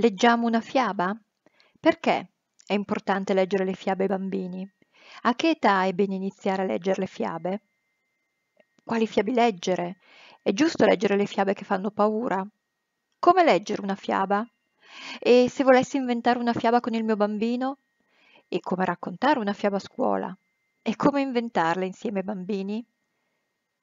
Leggiamo una fiaba? Perché è importante leggere le fiabe ai bambini? A che età è bene iniziare a leggere le fiabe? Quali fiabe leggere? È giusto leggere le fiabe che fanno paura? Come leggere una fiaba? E se volessi inventare una fiaba con il mio bambino? E come raccontare una fiaba a scuola? E come inventarla insieme ai bambini?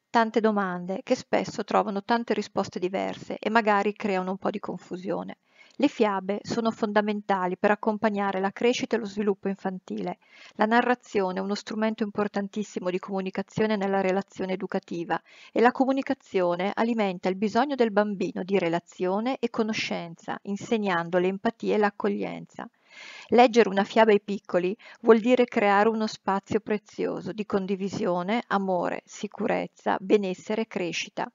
Tante domande che spesso trovano tante risposte diverse e magari creano un po' di confusione. Le fiabe sono fondamentali per accompagnare la crescita e lo sviluppo infantile. La narrazione è uno strumento importantissimo di comunicazione nella relazione educativa e la comunicazione alimenta il bisogno del bambino di relazione e conoscenza, insegnando l'empatia e l'accoglienza. Leggere una fiaba ai piccoli vuol dire creare uno spazio prezioso di condivisione, amore, sicurezza, benessere e crescita.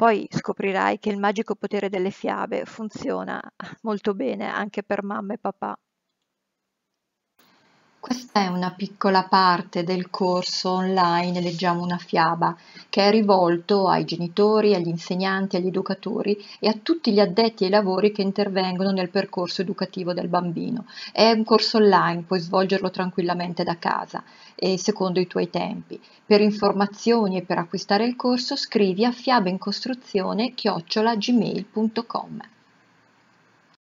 Poi scoprirai che il magico potere delle fiabe funziona molto bene anche per mamma e papà. Questa è una piccola parte del corso online Leggiamo una fiaba, che è rivolto ai genitori, agli insegnanti, agli educatori e a tutti gli addetti ai lavori che intervengono nel percorso educativo del bambino. È un corso online, puoi svolgerlo tranquillamente da casa e secondo i tuoi tempi. Per informazioni e per acquistare il corso scrivi a fiabaincostruzione